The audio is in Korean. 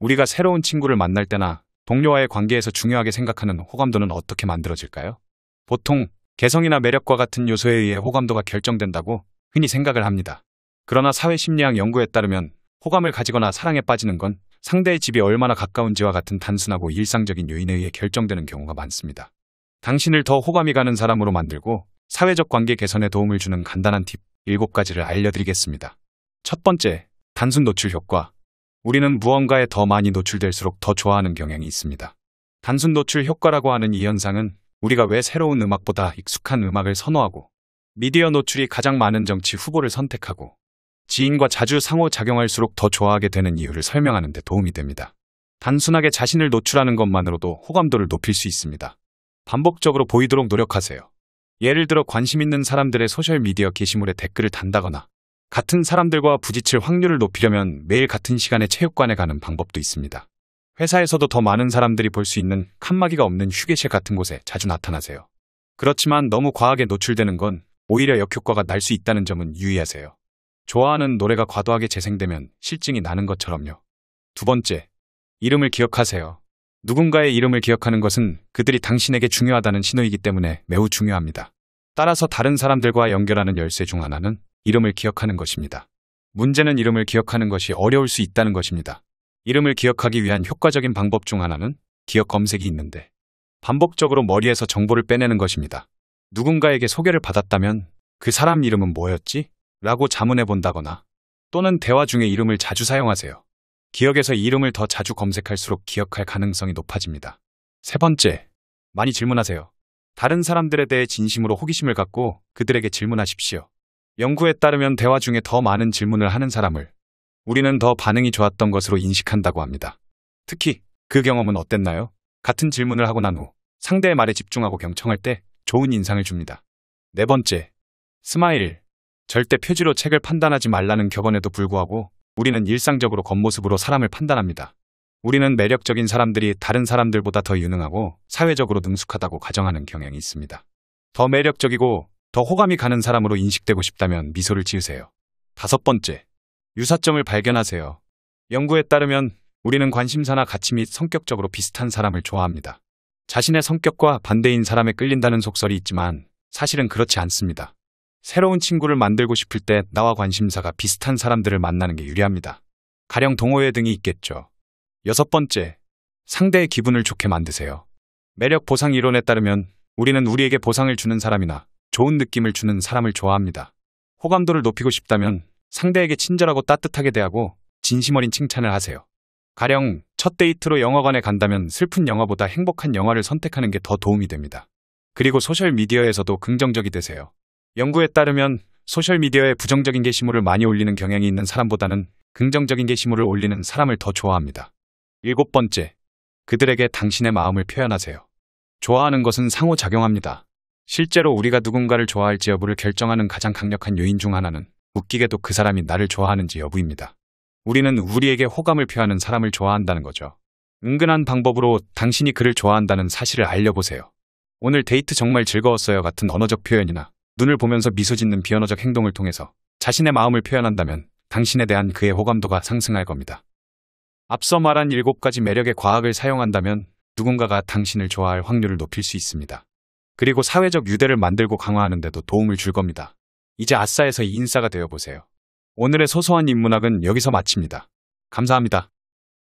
우리가 새로운 친구를 만날 때나 동료와의 관계에서 중요하게 생각하는 호감도는 어떻게 만들어질까요? 보통 개성이나 매력과 같은 요소에 의해 호감도가 결정된다고 흔히 생각을 합니다. 그러나 사회심리학 연구에 따르면 호감을 가지거나 사랑에 빠지는 건 상대의 집이 얼마나 가까운지와 같은 단순하고 일상적인 요인에 의해 결정되는 경우가 많습니다. 당신을 더 호감이 가는 사람으로 만들고 사회적 관계 개선에 도움을 주는 간단한 팁 7가지를 알려드리겠습니다. 첫 번째, 단순 노출 효과 우리는 무언가에 더 많이 노출될수록 더 좋아하는 경향이 있습니다. 단순 노출 효과라고 하는 이 현상은 우리가 왜 새로운 음악보다 익숙한 음악을 선호하고 미디어 노출이 가장 많은 정치 후보를 선택하고 지인과 자주 상호작용할수록 더 좋아하게 되는 이유를 설명하는 데 도움이 됩니다. 단순하게 자신을 노출하는 것만으로도 호감도를 높일 수 있습니다. 반복적으로 보이도록 노력하세요. 예를 들어 관심 있는 사람들의 소셜미디어 게시물에 댓글을 단다거나 같은 사람들과 부딪힐 확률을 높이려면 매일 같은 시간에 체육관에 가는 방법도 있습니다. 회사에서도 더 많은 사람들이 볼 수 있는 칸막이가 없는 휴게실 같은 곳에 자주 나타나세요. 그렇지만 너무 과하게 노출되는 건 오히려 역효과가 날 수 있다는 점은 유의하세요. 좋아하는 노래가 과도하게 재생되면 실증이 나는 것처럼요. 두 번째, 이름을 기억하세요. 누군가의 이름을 기억하는 것은 그들이 당신에게 중요하다는 신호이기 때문에 매우 중요합니다. 따라서 다른 사람들과 연결하는 열쇠 중 하나는 이름을 기억하는 것입니다. 문제는 이름을 기억하는 것이 어려울 수 있다는 것입니다. 이름을 기억하기 위한 효과적인 방법 중 하나는 기억 검색이 있는데 반복적으로 머리에서 정보를 빼내는 것입니다. 누군가에게 소개를 받았다면 그 사람 이름은 뭐였지? 라고 자문해 본다거나 또는 대화 중에 이름을 자주 사용하세요. 기억에서 이름을 더 자주 검색할수록 기억할 가능성이 높아집니다. 세 번째, 많이 질문하세요. 다른 사람들에 대해 진심으로 호기심을 갖고 그들에게 질문하십시오. 연구에 따르면 대화 중에 더 많은 질문을 하는 사람을 우리는 더 반응이 좋았던 것으로 인식한다고 합니다. 특히 그 경험은 어땠나요? 같은 질문을 하고 난 후 상대의 말에 집중하고 경청할 때 좋은 인상을 줍니다. 네 번째, 스마일. 절대 표지로 책을 판단하지 말라는 격언에도 불구하고 우리는 일상적으로 겉모습으로 사람을 판단합니다. 우리는 매력적인 사람들이 다른 사람들보다 더 유능하고 사회적으로 능숙하다고 가정하는 경향이 있습니다. 더 매력적이고 더 호감이 가는 사람으로 인식되고 싶다면 미소를 지으세요. 다섯 번째, 유사점을 발견하세요. 연구에 따르면 우리는 관심사나 가치 및 성격적으로 비슷한 사람을 좋아합니다. 자신의 성격과 반대인 사람에 끌린다는 속설이 있지만 사실은 그렇지 않습니다. 새로운 친구를 만들고 싶을 때 나와 관심사가 비슷한 사람들을 만나는 게 유리합니다. 가령 동호회 등이 있겠죠. 여섯 번째, 상대의 기분을 좋게 만드세요. 매력 보상 이론에 따르면 우리는 우리에게 보상을 주는 사람이나 좋은 느낌을 주는 사람을 좋아합니다. 호감도를 높이고 싶다면 상대에게 친절하고 따뜻하게 대하고 진심 어린 칭찬을 하세요. 가령 첫 데이트로 영화관에 간다면 슬픈 영화보다 행복한 영화를 선택하는 게 더 도움이 됩니다. 그리고 소셜미디어에서도 긍정적이 되세요. 연구에 따르면 소셜미디어에 부정적인 게시물을 많이 올리는 경향이 있는 사람보다는 긍정적인 게시물을 올리는 사람을 더 좋아합니다. 일곱 번째, 그들에게 당신의 마음을 표현하세요. 좋아하는 것은 상호작용합니다. 실제로 우리가 누군가를 좋아할지 여부를 결정하는 가장 강력한 요인 중 하나는 웃기게도 그 사람이 나를 좋아하는지 여부입니다. 우리는 우리에게 호감을 표하는 사람을 좋아한다는 거죠. 은근한 방법으로 당신이 그를 좋아한다는 사실을 알려보세요. 오늘 데이트 정말 즐거웠어요 같은 언어적 표현이나 눈을 보면서 미소 짓는 비언어적 행동을 통해서 자신의 마음을 표현한다면 당신에 대한 그의 호감도가 상승할 겁니다. 앞서 말한 7가지 매력의 과학을 사용한다면 누군가가 당신을 좋아할 확률을 높일 수 있습니다. 그리고 사회적 유대를 만들고 강화하는데도 도움을 줄 겁니다. 이제 아싸에서 인싸가 되어보세요. 오늘의 소소한 인문학은 여기서 마칩니다. 감사합니다.